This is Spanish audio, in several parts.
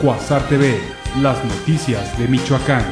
Cuasar TV, las noticias de Michoacán.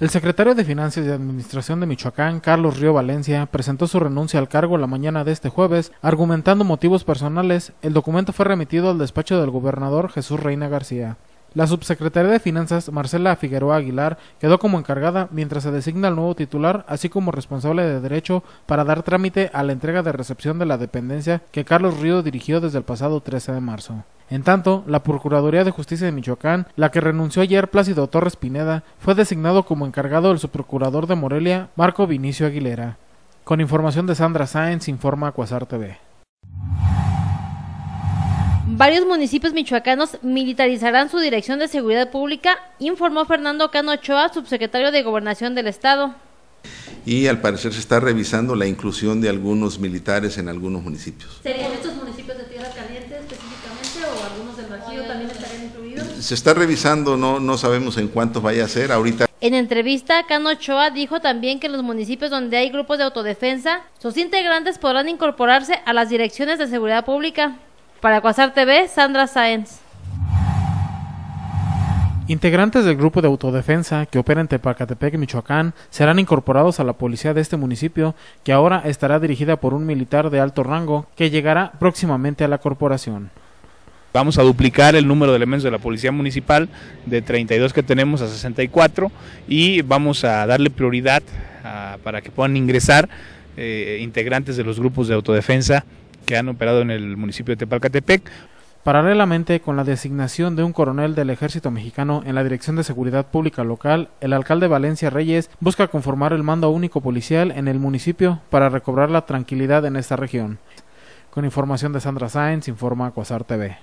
El secretario de Finanzas y Administración de Michoacán, Carlos Río Valencia, presentó su renuncia al cargo la mañana de este jueves, argumentando motivos personales. El documento fue remitido al despacho del gobernador Jesús Reina García. La subsecretaria de Finanzas, Marcela Figueroa Aguilar, quedó como encargada mientras se designa al nuevo titular, así como responsable de Derecho, para dar trámite a la entrega de recepción de la dependencia que Carlos Río dirigió desde el pasado 13 de marzo. En tanto, la Procuraduría de Justicia de Michoacán, la que renunció ayer Plácido Torres Pineda, fue designado como encargado el subprocurador de Morelia, Marco Vinicio Aguilera. Con información de Sandra Sáenz, informa Cuasar TV. Varios municipios michoacanos militarizarán su dirección de seguridad pública, informó Fernando Cano Ochoa, subsecretario de Gobernación del Estado. Y al parecer se está revisando la inclusión de algunos militares en algunos municipios. ¿Serían estos municipios de Tierra Caliente específicamente o algunos del también estarían incluidos? Se está revisando, no, no sabemos en cuántos vaya a ser ahorita. En entrevista, Cano Ochoa dijo también que en los municipios donde hay grupos de autodefensa, sus integrantes podrán incorporarse a las direcciones de seguridad pública. Para Cuasar TV, Sandra Sáenz. Integrantes del grupo de autodefensa que opera en Tepacatepec, Michoacán, serán incorporados a la policía de este municipio, que ahora estará dirigida por un militar de alto rango que llegará próximamente a la corporación. Vamos a duplicar el número de elementos de la Policía Municipal de 32 que tenemos a 64 y vamos a darle prioridad ah, para que puedan ingresar eh, integrantes de los grupos de autodefensa que han operado en el municipio de Tepalcatepec. Paralelamente con la designación de un coronel del ejército mexicano en la Dirección de Seguridad Pública Local, el alcalde Valencia Reyes busca conformar el mando único policial en el municipio para recobrar la tranquilidad en esta región. Con información de Sandra Sáenz, informa Cuasar TV.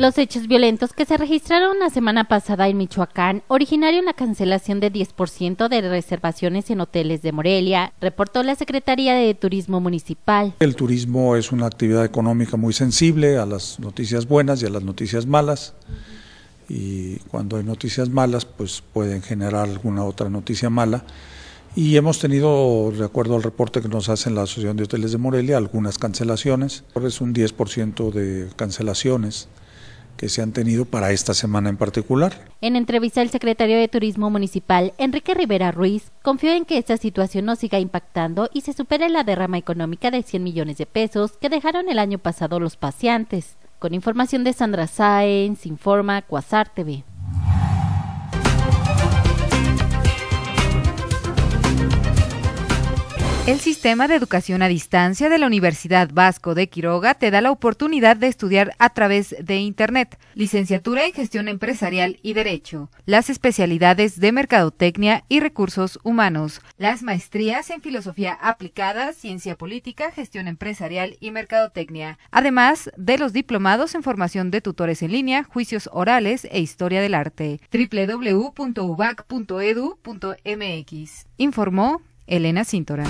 Los hechos violentos que se registraron la semana pasada en Michoacán originaron la cancelación de 10% de reservaciones en hoteles de Morelia, reportó la Secretaría de Turismo Municipal. El turismo es una actividad económica muy sensible a las noticias buenas y a las noticias malas. Y cuando hay noticias malas, pues pueden generar alguna otra noticia mala. Y hemos tenido, de acuerdo al reporte que nos hacen la Asociación de Hoteles de Morelia, algunas cancelaciones. Es un 10% de cancelaciones que se han tenido para esta semana en particular. En entrevista, el secretario de Turismo Municipal, Enrique Rivera Ruiz, confió en que esta situación no siga impactando y se supere la derrama económica de 100 millones de pesos que dejaron el año pasado los paseantes. Con información de Sandra Sáenz, informa Cuasar TV. El sistema de educación a distancia de la Universidad Vasco de Quiroga te da la oportunidad de estudiar a través de Internet, licenciatura en gestión empresarial y derecho, las especialidades de mercadotecnia y recursos humanos, las maestrías en filosofía aplicada, ciencia política, gestión empresarial y mercadotecnia, además de los diplomados en formación de tutores en línea, juicios orales e historia del arte. www.ubac.edu.mx Informó Elena Cintora.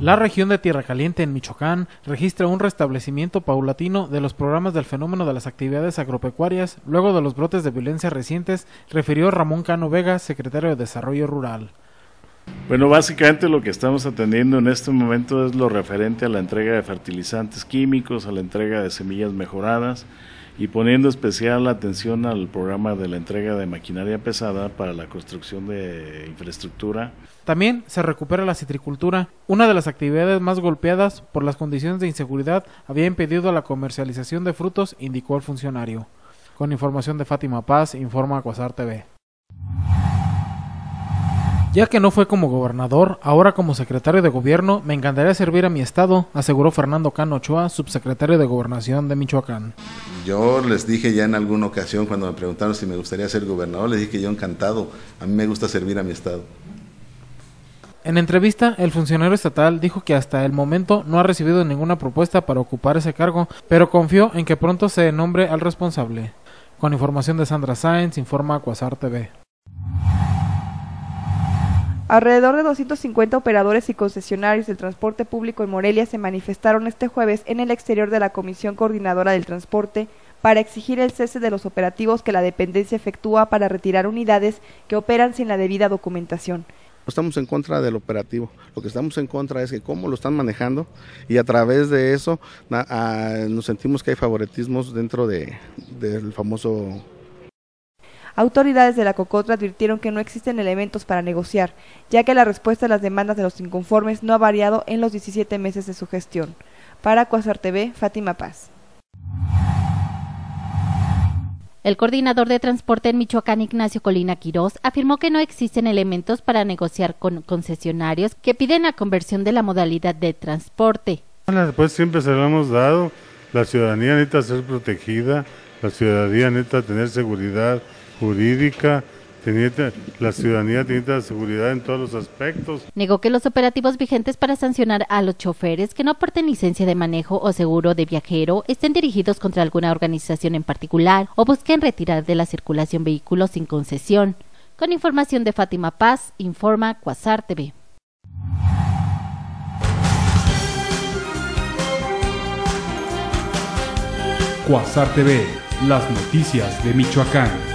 La región de Tierra Caliente en Michoacán registra un restablecimiento paulatino de los programas del fenómeno de las actividades agropecuarias luego de los brotes de violencia recientes, refirió Ramón Cano Vega, secretario de Desarrollo Rural. Bueno, básicamente lo que estamos atendiendo en este momento es lo referente a la entrega de fertilizantes químicos, a la entrega de semillas mejoradas y poniendo especial atención al programa de la entrega de maquinaria pesada para la construcción de infraestructura. También se recupera la citricultura, una de las actividades más golpeadas por las condiciones de inseguridad había impedido la comercialización de frutos, indicó el funcionario. Con información de Fátima Paz, informa Cuasar TV. Ya que no fue como gobernador, ahora como secretario de gobierno, me encantaría servir a mi estado, aseguró Fernando Cano Ochoa, subsecretario de Gobernación de Michoacán. Yo les dije ya en alguna ocasión cuando me preguntaron si me gustaría ser gobernador, les dije que yo encantado, a mí me gusta servir a mi estado. En entrevista, el funcionario estatal dijo que hasta el momento no ha recibido ninguna propuesta para ocupar ese cargo, pero confió en que pronto se nombre al responsable. Con información de Sandra Sáenz, informa Cuasar TV. Alrededor de 250 operadores y concesionarios del transporte público en Morelia se manifestaron este jueves en el exterior de la Comisión Coordinadora del Transporte para exigir el cese de los operativos que la dependencia efectúa para retirar unidades que operan sin la debida documentación. No estamos en contra del operativo, lo que estamos en contra es que cómo lo están manejando y a través de eso ah, nos sentimos que hay favoritismos dentro de, del famoso Autoridades de la Cocotra advirtieron que no existen elementos para negociar, ya que la respuesta a las demandas de los inconformes no ha variado en los 17 meses de su gestión. Para Cuasar TV, Fátima Paz. El coordinador de transporte en Michoacán, Ignacio Colina Quirós, afirmó que no existen elementos para negociar con concesionarios que piden la conversión de la modalidad de transporte. Pues siempre se lo hemos dado. La ciudadanía necesita ser protegida, la ciudadanía necesita tener seguridad, jurídica, la ciudadanía tiene la seguridad en todos los aspectos. Negó que los operativos vigentes para sancionar a los choferes que no aporten licencia de manejo o seguro de viajero estén dirigidos contra alguna organización en particular o busquen retirar de la circulación vehículos sin concesión. Con información de Fátima Paz, informa Cuasar TV. TV, las noticias de Michoacán.